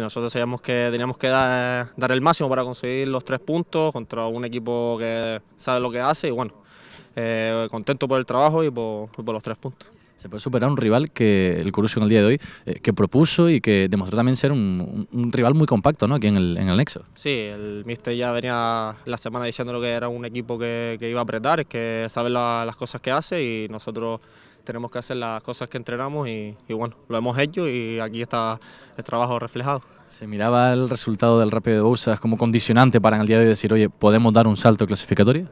Nosotros sabíamos que teníamos que dar, el máximo para conseguir los tres puntos contra un equipo que sabe lo que hace y bueno, eh, contento por el trabajo y por los tres puntos. Se puede superar un rival que el Curusio en el día de hoy eh, que propuso y que demostró también ser un, rival muy compacto ¿no? aquí en el, Nexo. Sí, el Mister ya venía la semana diciéndolo que era un equipo que, iba a apretar, es que sabe las cosas que hace y nosotros tenemos que hacer las cosas que entrenamos y, bueno, lo hemos hecho y aquí está el trabajo reflejado. Se miraba el resultado del Rápido de Bousas como condicionante para en el día de hoy decir, oye, ¿podemos dar un salto clasificatorio?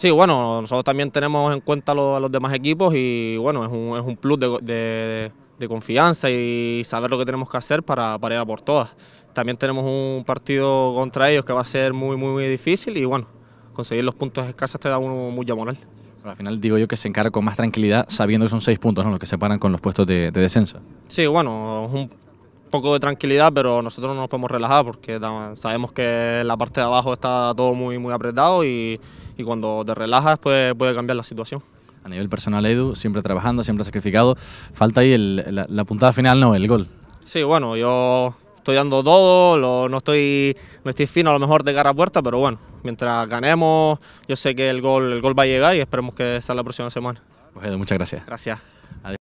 Sí, bueno, nosotros también tenemos en cuenta a los demás equipos y bueno, es un, plus de, confianza y saber lo que tenemos que hacer para, parar ir a por todas. También tenemos un partido contra ellos que va a ser muy, muy, muy difícil y bueno, conseguir los puntos escasos te da uno muy moral. al final digo yo que se encarga con más tranquilidad sabiendo que son seis puntos los que separan con los puestos de, descenso. Sí, bueno, es un poco de tranquilidad, pero nosotros no nos podemos relajar porque sabemos que la parte de abajo está todo muy, muy apretado y y cuando te relajas pues, puede cambiar la situación. A nivel personal, Edu, siempre trabajando, siempre sacrificado, falta ahí la, puntada final, no, el gol. Sí, bueno, yo estoy dando todo, no estoy, no estoy fino a lo mejor de cara a puerta, pero bueno, mientras ganemos, yo sé que el gol, el gol va a llegar y esperemos que sea la próxima semana. Pues Edu, muchas gracias. Gracias.